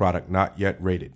Product not yet rated.